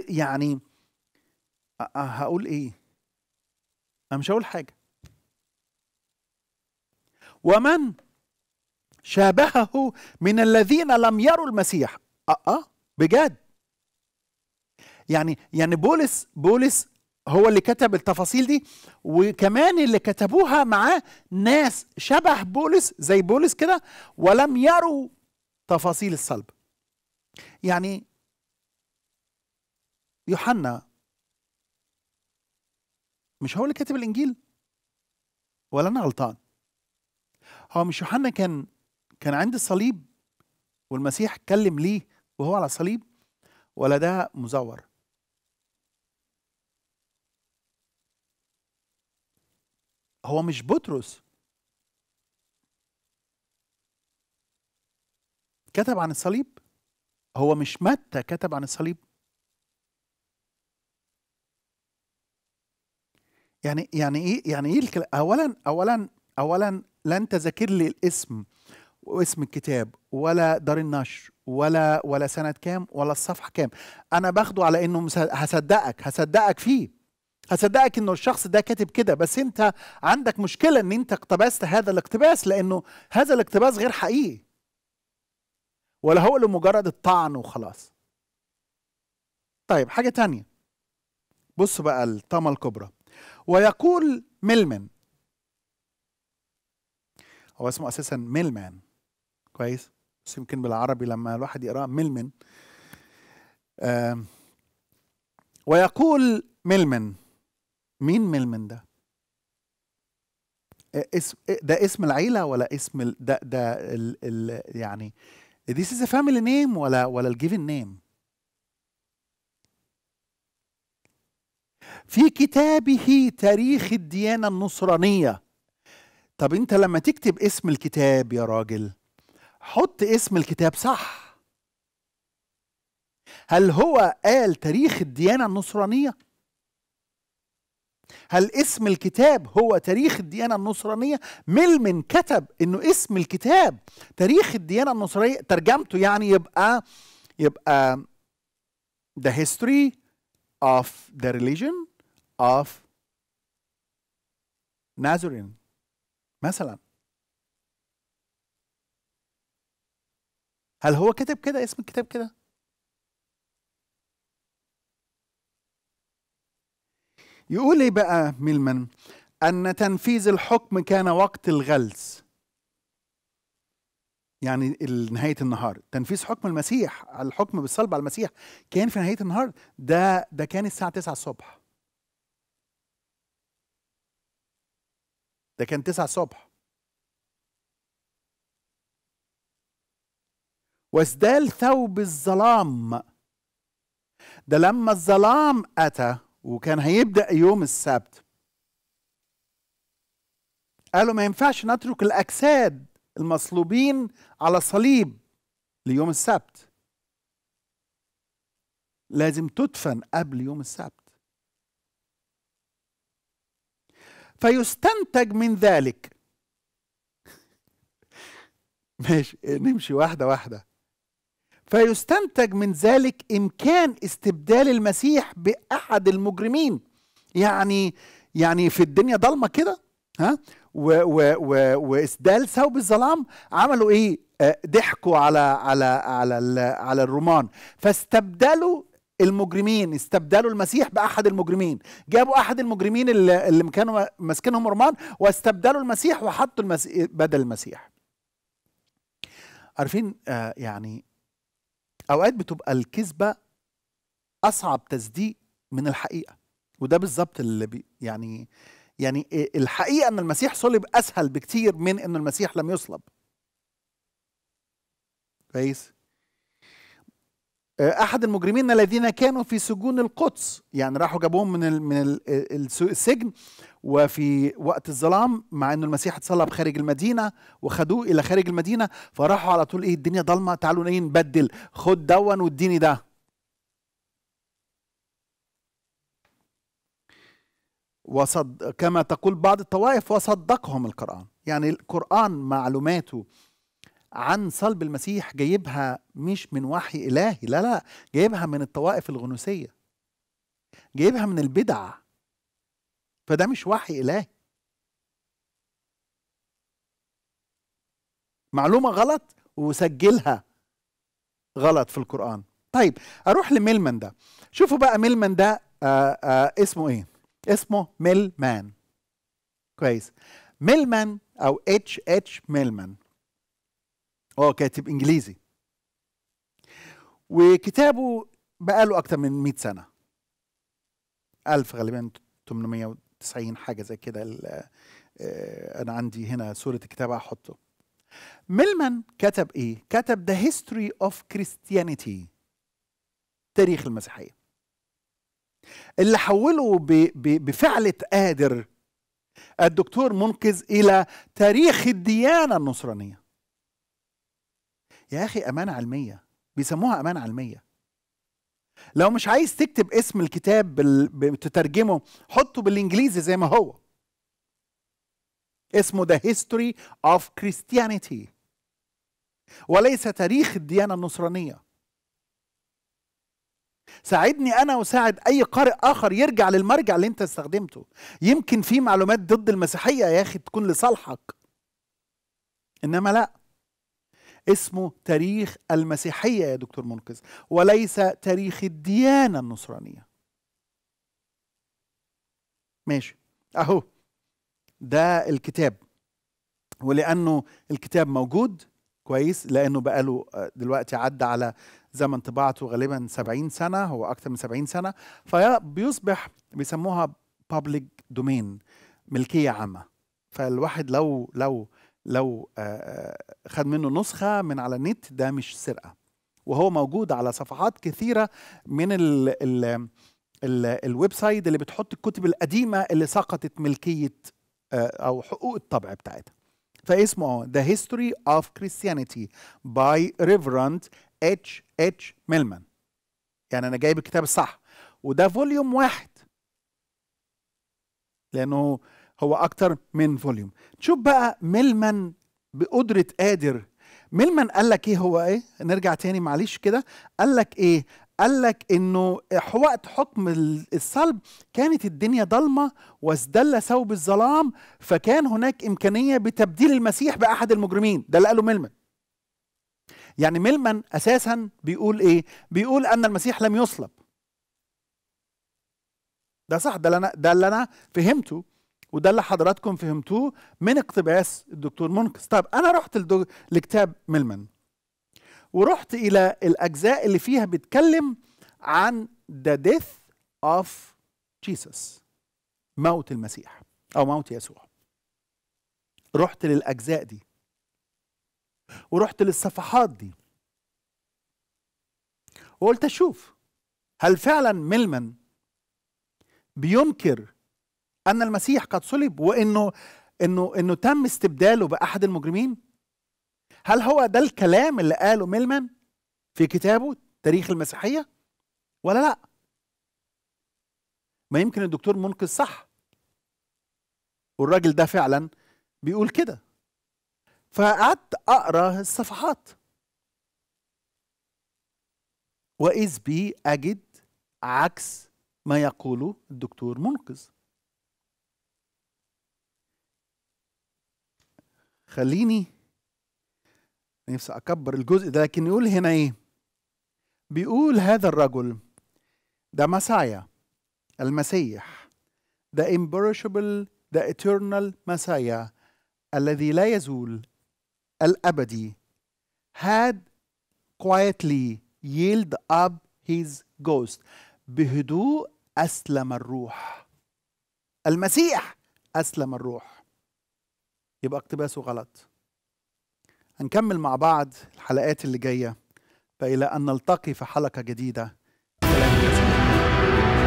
يعني هقول ايه انا مش هقول حاجه ومن شابهه من الذين لم يروا المسيح أه بجد يعني يعني بولس بولس هو اللي كتب التفاصيل دي وكمان اللي كتبوها معاه ناس شبه بولس زي بولس كده ولم يروا تفاصيل الصلب يعني يوحنا مش هو اللي كاتب الانجيل ولا انا غلطان هو مش يوحنا كان كان عند الصليب والمسيح كلم ليه وهو على الصليب ولا ده مزور هو مش بطرس كتب عن الصليب هو مش متى كتب عن الصليب يعني يعني ايه يعني ايه الكلام اولا اولا اولا لن تذاكر لي الاسم واسم الكتاب ولا دار النشر ولا ولا سنه كام ولا الصفحه كام انا باخده على انه هصدقك هصدقك فيه هصدقك انه الشخص ده كاتب كده بس انت عندك مشكله ان انت اقتبست هذا الاقتباس لانه هذا الاقتباس غير حقيقي ولا هو لمجرد الطعن وخلاص طيب حاجه تانية بص بقى الطامه الكبرى ويقول ميلمان هو اسمه اساسا ميلمان كويس بس يمكن بالعربي لما الواحد يقراه ميلمن آه ويقول ميلمن مين مل من ده؟ إيه اسم إيه ده اسم العيله ولا اسم ال ده ده ال ال يعني this is a family name ولا ولا الجيفن name في كتابه تاريخ الديانة النصرانية طب انت لما تكتب اسم الكتاب يا راجل حط اسم الكتاب صح هل هو قال تاريخ الديانة النصرانية هل اسم الكتاب هو تاريخ الديانة النصرانية؟ ملمن كتب انه اسم الكتاب تاريخ الديانة النصرانية ترجمته يعني يبقى يبقى The history of the religion of Nazarene مثلا هل هو كتب كده اسم الكتاب كده؟ يقول ايه بقى ميلمان ان تنفيذ الحكم كان وقت الغلس يعني نهاية النهار تنفيذ حكم المسيح الحكم بالصلب على المسيح كان في نهاية النهار ده ده كان الساعة 9 الصبح ده كان 9 الصبح واسدال ثوب الظلام ده لما الظلام أتى وكان هيبدا يوم السبت قالوا ما ينفعش نترك الاجساد المصلوبين على صليب ليوم السبت لازم تدفن قبل يوم السبت فيستنتج من ذلك ماشي نمشي واحده واحده فيستنتج من ذلك امكان استبدال المسيح باحد المجرمين يعني يعني في الدنيا ضلمه كده ها واسدال ثوب الظلام عملوا ايه آه، ضحكوا على على على على الرومان فاستبدلوا المجرمين استبدلوا المسيح باحد المجرمين جابوا احد المجرمين اللي, اللي كانوا ماسكينهم رومان واستبدلوا المسيح وحطوا المسيح بدل المسيح عارفين آه، يعني اوقات بتبقى الكذبه اصعب تصديق من الحقيقه وده بالظبط اللي بي يعني يعني الحقيقه ان المسيح صلب اسهل بكتير من ان المسيح لم يصلب كويس احد المجرمين الذين كانوا في سجون القدس يعني راحوا جابوهم من الـ من الـ السجن وفي وقت الظلام مع انه المسيح اتصلب خارج المدينه وخدوه الى خارج المدينه فراحوا على طول ايه الدنيا ضلمه تعالوا ايه نبدل خد دون واديني ده وصد كما تقول بعض الطوائف وصدقهم القران يعني القران معلوماته عن صلب المسيح جايبها مش من وحي إلهي لا لا جايبها من الطوائف الغنوسية جايبها من البدع فده مش وحي إلهي معلومة غلط وسجلها غلط في القرآن طيب أروح لميلمان ده شوفوا بقى ميلمان ده آآ آه، آآ آه، اسمه إيه اسمه ميلمان كويس ميلمان أو اتش اتش ميلمان هو اه كاتب انجليزي وكتابه بقاله اكتر من 100 سنه 1000 غالبا 890 حاجه زي كده آه، انا عندي هنا صوره الكتاب هحطه ميلمان كتب ايه كتب ذا هيستوري اوف كريستيانيتي تاريخ المسيحيه اللي حوله بفعلة قادر الدكتور منقذ إلى تاريخ الديانة النصرانية يا اخي امانه علميه بيسموها امانه علميه لو مش عايز تكتب اسم الكتاب بال... تترجمه حطه بالانجليزي زي ما هو اسمه The History of Christianity وليس تاريخ الديانة النصرانية ساعدني أنا وساعد أي قارئ آخر يرجع للمرجع اللي أنت استخدمته يمكن في معلومات ضد المسيحية يا أخي تكون لصالحك إنما لا اسمه تاريخ المسيحية يا دكتور منقذ وليس تاريخ الديانة النصرانية ماشي أهو ده الكتاب ولأنه الكتاب موجود كويس لأنه بقاله آه، دلوقتي عدى على زمن طباعته غالبا 70 سنة هو أكثر من 70 سنة فبيصبح بيسموها public domain ملكية عامة فالواحد لو لو لو آه، آه، خد منه نسخة من على النت ده مش سرقة وهو موجود على صفحات كثيرة من ال ال الـ الويب سايت اللي بتحط الكتب القديمة اللي سقطت ملكية آه، أو حقوق الطبع بتاعتها فاسمه The History of Christianity by Reverend H. H. ميلمان يعني أنا جايب الكتاب الصح وده فوليوم واحد لأنه هو اكتر من فوليوم شوف بقى ملمن بقدره قادر ملمن قال لك ايه هو ايه نرجع تاني معلش كده قال لك ايه قال لك انه وقت حكم الصلب كانت الدنيا ضلمه وازدل ثوب الظلام فكان هناك امكانيه بتبديل المسيح باحد المجرمين ده اللي قاله ملمن يعني ملمن اساسا بيقول ايه بيقول ان المسيح لم يصلب ده صح ده اللي انا ده اللي انا فهمته وده اللي حضراتكم فهمتوه من اقتباس الدكتور منقذ طب انا رحت لكتاب ميلمان ورحت الى الاجزاء اللي فيها بيتكلم عن the death of Jesus موت المسيح او موت يسوع رحت للاجزاء دي ورحت للصفحات دي وقلت اشوف هل فعلا ميلمان بينكر ان المسيح قد صلب وانه انه انه تم استبداله باحد المجرمين هل هو ده الكلام اللي قاله ميلمان في كتابه تاريخ المسيحيه ولا لا ما يمكن الدكتور منقذ صح والراجل ده فعلا بيقول كده فقعدت اقرا الصفحات واذ بي اجد عكس ما يقوله الدكتور منقذ خليني نفسي اكبر الجزء ده لكن يقول هنا ايه بيقول هذا الرجل ده مسايا المسيح ده imperishable ده eternal مسايا الذي لا يزول الابدي had quietly yield up his ghost بهدوء اسلم الروح المسيح اسلم الروح يبقى اقتباسه غلط هنكمل مع بعض الحلقات اللي جاية فإلى أن نلتقي في حلقة جديدة